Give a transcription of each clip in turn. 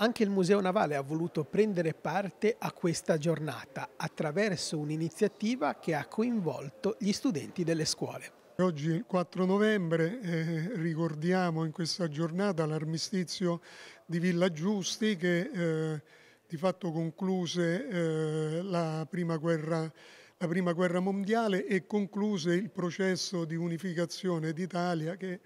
Anche il Museo Navale ha voluto prendere parte a questa giornata attraverso un'iniziativa che ha coinvolto gli studenti delle scuole. Oggi il 4 novembre eh, ricordiamo in questa giornata l'armistizio di Villa Giusti che eh, di fatto concluse eh, la, prima guerra, la, prima guerra, mondiale e concluse il processo di unificazione d'Italia che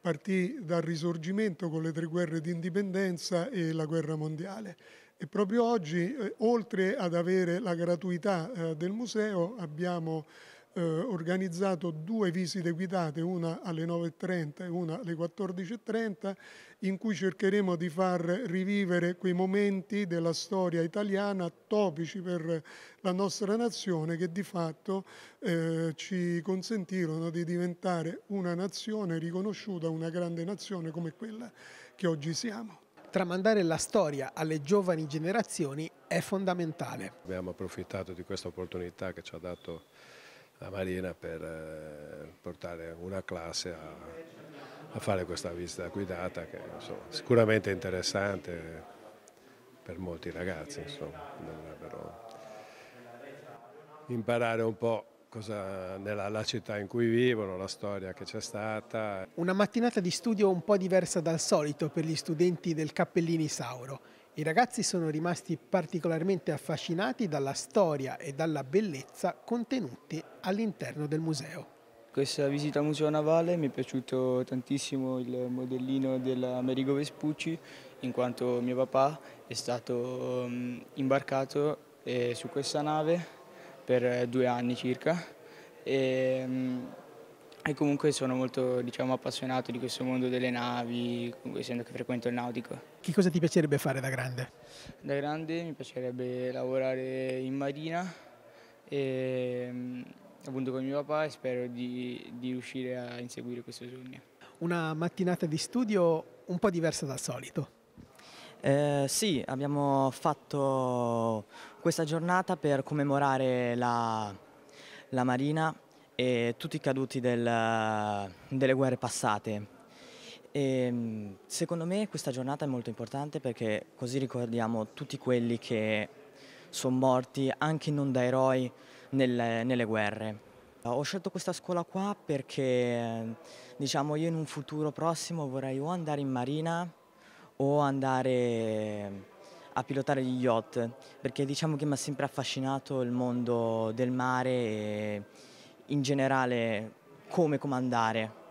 partì dal risorgimento con le tre guerre di indipendenza e la guerra mondiale. E proprio oggi, eh, oltre ad avere la gratuità eh, del museo, abbiamo eh, organizzato due visite guidate, una alle 9.30 e una alle 14.30, in cui cercheremo di far rivivere quei momenti della storia italiana topici per la nostra nazione che di fatto eh, ci consentirono di diventare una nazione riconosciuta, una grande nazione come quella che oggi siamo. Tramandare la storia alle giovani generazioni è fondamentale. Abbiamo approfittato di questa opportunità che ci ha dato la Marina per eh, portare una classe a, a fare questa visita guidata che insomma, sicuramente è interessante per molti ragazzi, insomma, imparare un po' cosa, nella, la città in cui vivono, la storia che c'è stata. Una mattinata di studio un po' diversa dal solito per gli studenti del Cappellini Sauro. I ragazzi sono rimasti particolarmente affascinati dalla storia e dalla bellezza contenuti all'interno del museo. Questa visita al Museo Navale mi è piaciuto tantissimo il modellino dell'Amerigo Vespucci in quanto mio papà è stato mm, imbarcato eh, su questa nave per eh, due anni circa e mm, e comunque sono molto diciamo, appassionato di questo mondo delle navi, essendo che frequento il nautico. Che cosa ti piacerebbe fare da grande? Da grande mi piacerebbe lavorare in marina e, ehm, appunto con mio papà e spero di, di riuscire a inseguire questo sogno. Una mattinata di studio un po' diversa dal solito. Eh, sì, abbiamo fatto questa giornata per commemorare la, la Marina e tutti i caduti del, delle guerre passate. E, ehm, secondo me questa giornata è molto importante perché così ricordiamo tutti quelli che sono morti anche non da eroi nelle, nelle guerre. Ho scelto questa scuola qua perché diciamo io in un futuro prossimo vorrei o andare in marina o andare a pilotare gli yacht perché diciamo che mi ha sempre affascinato il mondo del mare e in generale come comandare